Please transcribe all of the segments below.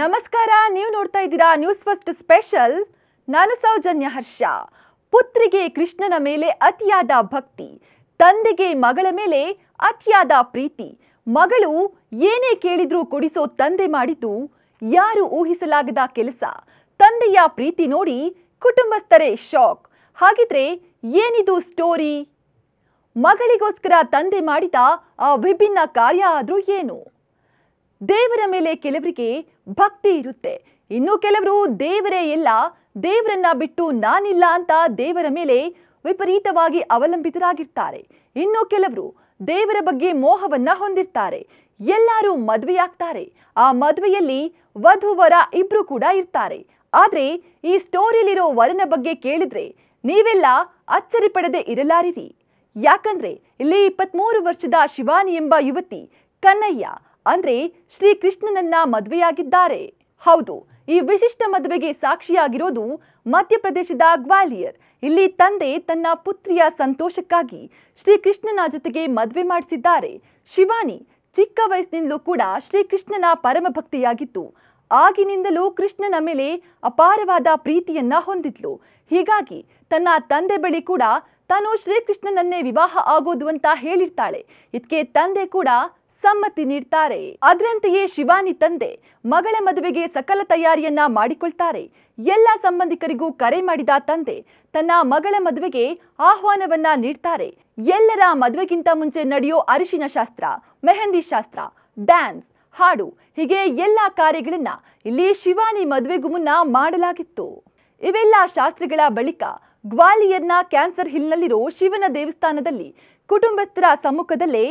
ನಮಸ್ಕಾರ ನೀವು ನೋಡ್ತಾ ಇದ್ದೀರಾ ನ್ಯೂಸ್ ಫಸ್ಟ್ ಸ್ಪೆಷಲ್ ನಾನು ಸೌಜನ್ಯ ಹರ್ಷ ಪುತ್ರಿಗೆ ಕೃಷ್ಣನ ಮೇಲೆ ಅತಿಯಾದ ಭಕ್ತಿ ತಂದೆಗೆ ಮಗಳ ಮೇಲೆ ಅತಿಯಾದ ಪ್ರೀತಿ ಮಗಳು ಏನೇ ಕೇಳಿದ್ರೂ ಕೊಡಿಸೋ ತಂದೆ ಮಾಡಿದ್ದು ಯಾರು ಊಹಿಸಲಾಗದ ಕೆಲಸ ತಂದೆಯ ಪ್ರೀತಿ ನೋಡಿ ಕುಟುಂಬಸ್ಥರೇ ಶಾಕ್ ಹಾಗಿದ್ರೆ ಏನಿದು ಸ್ಟೋರಿ ಮಗಳಿಗೋಸ್ಕರ ತಂದೆ ಮಾಡಿದ ಆ ವಿಭಿನ್ನ ಕಾರ್ಯ ಆದರೂ ಏನು ದೇವರ ಮೇಲೆ ಕೆಲವರಿಗೆ ಭಕ್ತಿ ಇರುತ್ತೆ ಇನ್ನು ಕೆಲವರು ದೇವರೇ ಎಲ್ಲ ದೇವರನ್ನ ಬಿಟ್ಟು ನಾನಿಲ್ಲ ಅಂತ ದೇವರ ಮೇಲೆ ವಿಪರೀತವಾಗಿ ಅವಲಂಬಿತರಾಗಿರ್ತಾರೆ ಇನ್ನು ಕೆಲವರು ದೇವರ ಬಗ್ಗೆ ಮೋಹವನ್ನ ಹೊಂದಿರ್ತಾರೆ ಎಲ್ಲರೂ ಮದುವೆಯಾಗ್ತಾರೆ ಆ ಮದುವೆಯಲ್ಲಿ ವಧುವರ ಇಬ್ರು ಕೂಡ ಇರ್ತಾರೆ ಆದರೆ ಈ ಸ್ಟೋರಿಯಲ್ಲಿರೋ ವರನ ಬಗ್ಗೆ ಕೇಳಿದ್ರೆ ನೀವೆಲ್ಲ ಅಚ್ಚರಿ ಪಡದೆ ಇರಲಾರಿರಿ ಯಾಕಂದ್ರೆ ಇಲ್ಲಿ ಇಪ್ಪತ್ತ್ಮೂರು ವರ್ಷದ ಶಿವಾನಿ ಎಂಬ ಯುವತಿ ಕನ್ನಯ್ಯ ಅಂದ್ರೆ ಶ್ರೀಕೃಷ್ಣನನ್ನ ಮದುವೆಯಾಗಿದ್ದಾರೆ ಹೌದು ಈ ವಿಶಿಷ್ಟ ಮದುವೆಗೆ ಸಾಕ್ಷಿಯಾಗಿರೋದು ಮಧ್ಯಪ್ರದೇಶದ ಗ್ವಾಲಿಯರ್ ಇಲ್ಲಿ ತಂದೆ ತನ್ನ ಪುತ್ರಿಯ ಸಂತೋಷಕ್ಕಾಗಿ ಶ್ರೀಕೃಷ್ಣನ ಜೊತೆಗೆ ಮದುವೆ ಮಾಡಿಸಿದ್ದಾರೆ ಶಿವಾನಿ ಚಿಕ್ಕ ವಯಸ್ಸಿನಿಂದಲೂ ಕೂಡ ಶ್ರೀಕೃಷ್ಣನ ಪರಮಭಕ್ತಿಯಾಗಿತ್ತು ಆಗಿನಿಂದಲೂ ಕೃಷ್ಣನ ಮೇಲೆ ಅಪಾರವಾದ ಪ್ರೀತಿಯನ್ನ ಹೊಂದಿದ್ಲು ಹೀಗಾಗಿ ತನ್ನ ತಂದೆ ಬಳಿ ಕೂಡ ತಾನು ಶ್ರೀಕೃಷ್ಣನನ್ನೇ ವಿವಾಹ ಆಗೋದು ಅಂತ ಹೇಳಿರ್ತಾಳೆ ಇದಕ್ಕೆ ತಂದೆ ಕೂಡ ಸಮ್ಮತಿ ನೀಡ್ತಾರೆ ಅದರಂತೆಯೇ ಶಿವಾನಿ ತಂದೆ ಮಗಳ ಮದುವೆಗೆ ಸಕಲ ತಯಾರಿಯನ್ನ ಮಾಡಿಕೊಳ್ತಾರೆ ಎಲ್ಲ ಸಂಬಂಧಿಕರಿಗೂ ಕರೆ ಮಾಡಿದ ತಂದೆ ತನ್ನ ಮಗಳ ಮದುವೆಗೆ ಆಹ್ವಾನವನ್ನ ನೀಡ್ತಾರೆ ಎಲ್ಲರ ಮದುವೆಗಿಂತ ಮುಂಚೆ ನಡೆಯೋ ಅರಿಶಿನ ಶಾಸ್ತ್ರ ಮೆಹಂದಿ ಶಾಸ್ತ್ರ ಡ್ಯಾನ್ಸ್ ಹಾಡು ಹೀಗೆ ಎಲ್ಲ ಕಾರ್ಯಗಳನ್ನ ಇಲ್ಲಿ ಶಿವಾನಿ ಮದುವೆಗೂ ಮುನ್ನ ಮಾಡಲಾಗಿತ್ತು ಇವೆಲ್ಲ ಶಾಸ್ತ್ರಗಳ ಬಳಿಕ ಗ್ವಾಲಿಯರ್ನ ಕ್ಯಾನ್ಸರ್ ಹಿಲ್ನಲ್ಲಿರೋ ಶಿವನ ದೇವಸ್ಥಾನದಲ್ಲಿ ಕುಟುಂಬಸ್ಥರ ಸಮ್ಮುಖದಲ್ಲೇ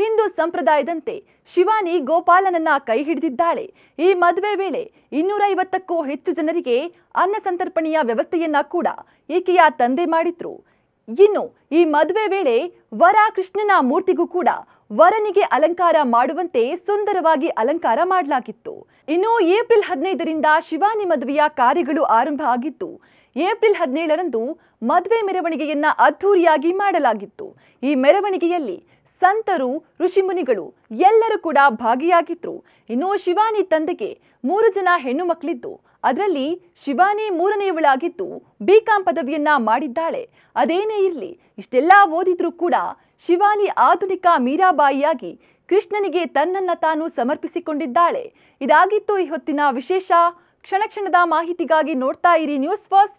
ಹಿಂದೂ ಸಂಪ್ರದಾಯದಂತೆ ಶಿವಾನಿ ಗೋಪಾಲನನ್ನ ಕೈ ಹಿಡಿದಿದ್ದಾಳೆ ಈ ಮದುವೆ ವೇಳೆ ಇನ್ನೂರೈವತ್ತಕ್ಕೂ ಹೆಚ್ಚು ಜನರಿಗೆ ಅನ್ನ ಸಂತರ್ಪಣೆಯ ವ್ಯವಸ್ಥೆಯನ್ನ ಕೂಡ ಈಕೆಯ ತಂದೆ ಮಾಡಿದ್ರು ಇನ್ನು ಈ ಮದುವೆ ವೇಳೆ ವರ ಕೃಷ್ಣನ ಮೂರ್ತಿಗೂ ಕೂಡ ವರನಿಗೆ ಅಲಂಕಾರ ಮಾಡುವಂತೆ ಸುಂದರವಾಗಿ ಅಲಂಕಾರ ಮಾಡಲಾಗಿತ್ತು ಇನ್ನು ಏಪ್ರಿಲ್ ಹದಿನೈದರಿಂದ ಶಿವಾನಿ ಮದುವೆಯ ಕಾರ್ಯಗಳು ಆರಂಭ ಆಗಿತ್ತು ಏಪ್ರಿಲ್ ಹದಿನೇಳರಂದು ಮದುವೆ ಮೆರವಣಿಗೆಯನ್ನ ಅದ್ಧೂರಿಯಾಗಿ ಮಾಡಲಾಗಿತ್ತು ಈ ಮೆರವಣಿಗೆಯಲ್ಲಿ ಸಂತರು ಋಷಿಮುನಿಗಳು ಎಲ್ಲರೂ ಕೂಡ ಭಾಗಿಯಾಗಿದ್ರು ಇನ್ನು ಶಿವಾನಿ ತಂದೆಗೆ ಮೂರು ಜನ ಹೆಣ್ಣು ಮಕ್ಕಳಿದ್ದು ಅದರಲ್ಲಿ ಶಿವಾನಿ ಮೂರನೆಯವಳಾಗಿದ್ದು ಬಿ ಕಾಂ ಪದವಿಯನ್ನ ಮಾಡಿದ್ದಾಳೆ ಅದೇನೇ ಇರಲಿ ಇಷ್ಟೆಲ್ಲ ಓದಿದ್ರೂ ಕೂಡ ಶಿವಾನಿ ಆಧುನಿಕ ಮೀರಾಬಾಯಿಯಾಗಿ ಕೃಷ್ಣನಿಗೆ ತನ್ನನ್ನ ತಾನು ಸಮರ್ಪಿಸಿಕೊಂಡಿದ್ದಾಳೆ ಇದಾಗಿತ್ತು ಈ ಹೊತ್ತಿನ ವಿಶೇಷ ಕ್ಷಣ ಕ್ಷಣದ ಮಾಹಿತಿಗಾಗಿ ನೋಡ್ತಾ ಇರಿ ನ್ಯೂಸ್ ಫಸ್ಟ್